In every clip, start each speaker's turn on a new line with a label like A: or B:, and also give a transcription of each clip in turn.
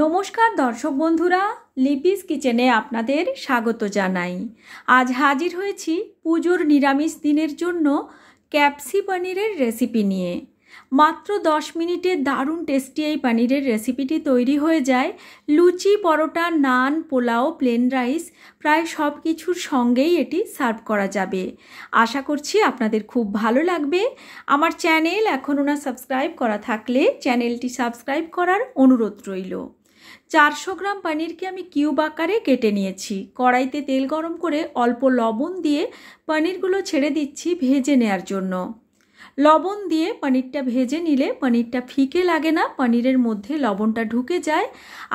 A: নমস্কার দর্শক বন্ধুরা লিপিস কিচেনে আপনাদের স্বাগত জানাই আজ হাজির হয়েছি পুজোর নিরামিষ দিনের জন্য ক্যাপসি পনিরের রেসিপি নিয়ে মাত্র দশ মিনিটে দারুণ টেস্টি এই পানিরের রেসিপিটি তৈরি হয়ে যায় লুচি পরোটা নান পোলাও প্লেন রাইস প্রায় সব কিছুর সঙ্গেই এটি সার্ভ করা যাবে আশা করছি আপনাদের খুব ভালো লাগবে আমার চ্যানেল এখনও না সাবস্ক্রাইব করা থাকলে চ্যানেলটি সাবস্ক্রাইব করার অনুরোধ রইল চারশো গ্রাম পনিরকে আমি কিউব আকারে কেটে নিয়েছি কড়াইতে তেল গরম করে অল্প লবণ দিয়ে পনিরগুলো ছেড়ে দিচ্ছি ভেজে নেয়ার জন্য লবণ দিয়ে পনিরটা ভেজে নিলে পনিরটা ফিকে লাগে না পনিরের মধ্যে লবণটা ঢুকে যায়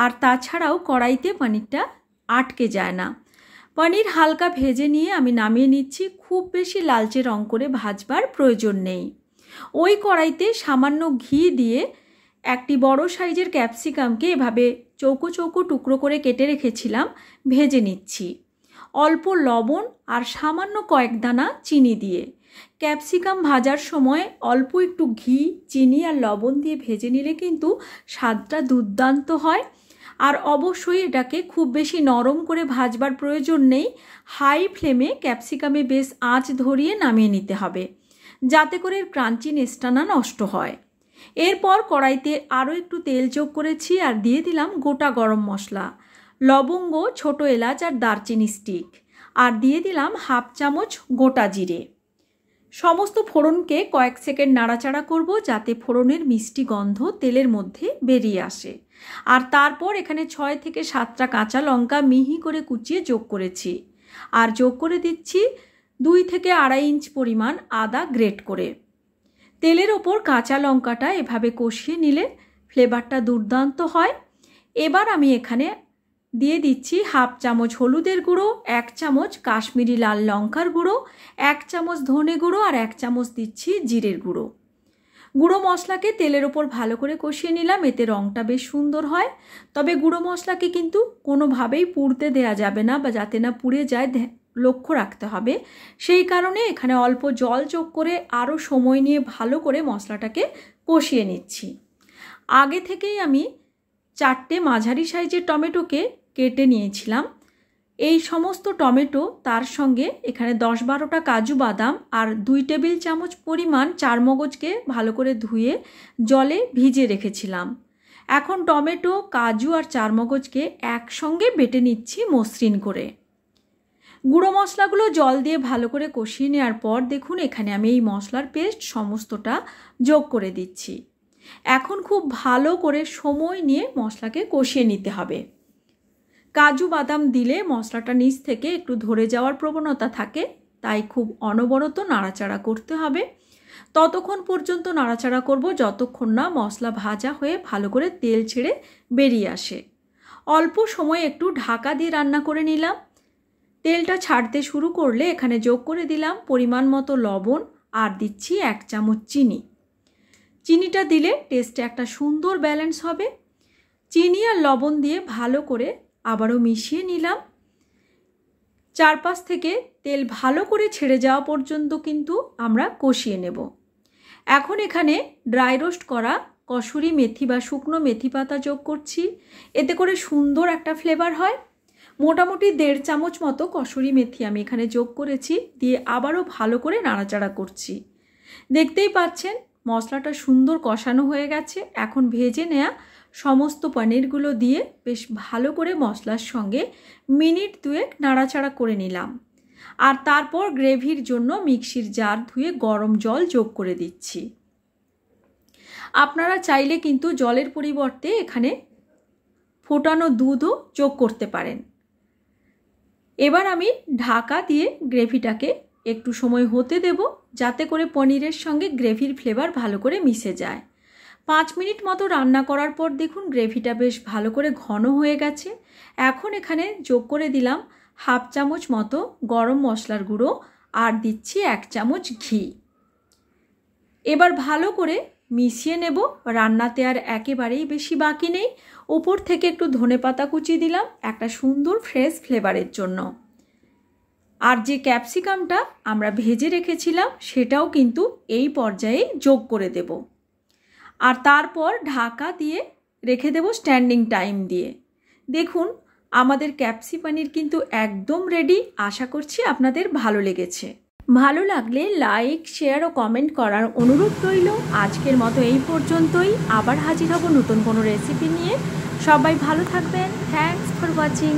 A: আর তাছাড়াও কড়াইতে পনিরটা আটকে যায় না পনির হালকা ভেজে নিয়ে আমি নামিয়ে নিচ্ছি খুব বেশি লালচে রং করে ভাজবার প্রয়োজন নেই ওই কড়াইতে সামান্য ঘি দিয়ে একটি বড় সাইজের ক্যাপসিকামকে এভাবে চৌকো চৌকো টুকরো করে কেটে রেখেছিলাম ভেজে নিচ্ছি অল্প লবণ আর সামান্য কয়েক দানা চিনি দিয়ে ক্যাপসিকাম ভাজার সময় অল্প একটু ঘি চিনি আর লবণ দিয়ে ভেজে নিলে কিন্তু স্বাদটা দুর্দান্ত হয় আর অবশ্যই এটাকে খুব বেশি নরম করে ভাজবার প্রয়োজন নেই হাই ফ্লেমে ক্যাপসিকামে বেশ আঁচ ধরিয়ে নামিয়ে নিতে হবে যাতে করে ক্রাঞ্চিনেসটা না নষ্ট হয় এরপর কড়াইতে আরও একটু তেল যোগ করেছি আর দিয়ে দিলাম গোটা গরম মশলা লবঙ্গ ছোট এলাচ আর দারচিনি স্টিক আর দিয়ে দিলাম হাফ চামচ গোটা জিরে সমস্ত ফোড়নকে কয়েক সেকেন্ড নাড়াচাড়া করব যাতে ফোড়নের মিষ্টি গন্ধ তেলের মধ্যে বেরিয়ে আসে আর তারপর এখানে ছয় থেকে সাতটা কাঁচা লঙ্কা মিহি করে কুচিয়ে যোগ করেছি আর যোগ করে দিচ্ছি দুই থেকে আড়াই ইঞ্চ পরিমাণ আদা গ্রেট করে তেলের ওপর কাঁচা লঙ্কাটা এভাবে কষিয়ে নিলে ফ্লেভারটা দুর্দান্ত হয় এবার আমি এখানে দিয়ে দিচ্ছি হাফ চামচ হলুদের গুঁড়ো এক চামচ কাশ্মীরি লাল লঙ্কার গুঁড়ো এক চামচ ধনে গুঁড়ো আর এক চামচ দিচ্ছি জিরের গুঁড়ো গুঁড়ো মশলাকে তেলের ওপর ভালো করে কষিয়ে নিলাম এতে রঙটা বেশ সুন্দর হয় তবে গুঁড়ো মশলাকে কিন্তু কোনোভাবেই পুড়তে দেয়া যাবে না বা যাতে না পুড়ে যায় লক্ষ্য রাখতে হবে সেই কারণে এখানে অল্প জল যোগ করে আরও সময় নিয়ে ভালো করে মশলাটাকে কষিয়ে নিচ্ছি আগে থেকেই আমি চারটে মাঝারি সাইজের টমেটোকে কেটে নিয়েছিলাম এই সমস্ত টমেটো তার সঙ্গে এখানে দশ বারোটা কাজু বাদাম আর দুই টেবিল চামচ পরিমাণ চারমগজকে ভালো করে ধুয়ে জলে ভিজে রেখেছিলাম এখন টমেটো কাজু আর চারমগজকে একসঙ্গে বেটে নিচ্ছি মসৃণ করে গুঁড়ো মশলাগুলো জল দিয়ে ভালো করে কষিয়ে নেওয়ার পর দেখুন এখানে আমি এই মশলার পেস্ট সমস্তটা যোগ করে দিচ্ছি এখন খুব ভালো করে সময় নিয়ে মশলাকে কষিয়ে নিতে হবে কাজু বাদাম দিলে মশলাটা নিচ থেকে একটু ধরে যাওয়ার প্রবণতা থাকে তাই খুব অনবরত নাড়াচাড়া করতে হবে ততক্ষণ পর্যন্ত নাড়াচাড়া করব যতক্ষণ না মশলা ভাজা হয়ে ভালো করে তেল ছেড়ে বেরিয়ে আসে অল্প সময় একটু ঢাকা দিয়ে রান্না করে নিলাম তেলটা ছাড়তে শুরু করলে এখানে যোগ করে দিলাম পরিমাণ মতো লবণ আর দিচ্ছি এক চামচ চিনি চিনিটা দিলে টেস্টে একটা সুন্দর ব্যালেন্স হবে চিনি আর লবণ দিয়ে ভালো করে আবারও মিশিয়ে নিলাম চারপাশ থেকে তেল ভালো করে ছেড়ে যাওয়া পর্যন্ত কিন্তু আমরা কষিয়ে নেব এখন এখানে ড্রাই রোস্ট করা কসুরি মেথি বা শুকনো মেথি পাতা যোগ করছি এতে করে সুন্দর একটা ফ্লেভার হয় মোটামুটি দেড় চামচ মতো কসুরি মেথি আমি এখানে যোগ করেছি দিয়ে আবারও ভালো করে নাড়াচাড়া করছি দেখতেই পাচ্ছেন মশলাটা সুন্দর কষানো হয়ে গেছে এখন ভেজে নেয়া সমস্ত পনিরগুলো দিয়ে বেশ ভালো করে মশলার সঙ্গে মিনিট দুয়েক নাড়াচাড়া করে নিলাম আর তারপর গ্রেভির জন্য মিক্সির জার ধুয়ে গরম জল যোগ করে দিচ্ছি আপনারা চাইলে কিন্তু জলের পরিবর্তে এখানে ফোটানো দুধও যোগ করতে পারেন এবার আমি ঢাকা দিয়ে গ্রেভিটাকে একটু সময় হতে দেব যাতে করে পনিরের সঙ্গে গ্রেভির ফ্লেভার ভালো করে মিশে যায় পাঁচ মিনিট মতো রান্না করার পর দেখুন গ্রেভিটা বেশ ভালো করে ঘন হয়ে গেছে এখন এখানে যোগ করে দিলাম হাফ চামচ মতো গরম মশলার গুঁড়ো আর দিচ্ছি এক চামচ ঘি এবার ভালো করে মিশিয়ে নেব রান্নাতে আর একেবারেই বেশি বাকি নেই ওপর থেকে একটু ধনে পাতা কুচি দিলাম একটা সুন্দর ফ্রেশ ফ্লেভারের জন্য আর যে ক্যাপসিকামটা আমরা ভেজে রেখেছিলাম সেটাও কিন্তু এই পর্যায়ে যোগ করে দেব আর তারপর ঢাকা দিয়ে রেখে দেব স্ট্যান্ডিং টাইম দিয়ে দেখুন আমাদের ক্যাপসি পানির কিন্তু একদম রেডি আশা করছি আপনাদের ভালো লেগেছে ভালো লাগলে লাইক শেয়ার ও কমেন্ট করার অনুরোধ রইল আজকের মতো এই পর্যন্তই আবার হাজির হব নতুন কোনো রেসিপি নিয়ে সবাই ভালো থাকবেন থ্যাংকস ফর ওয়াচিং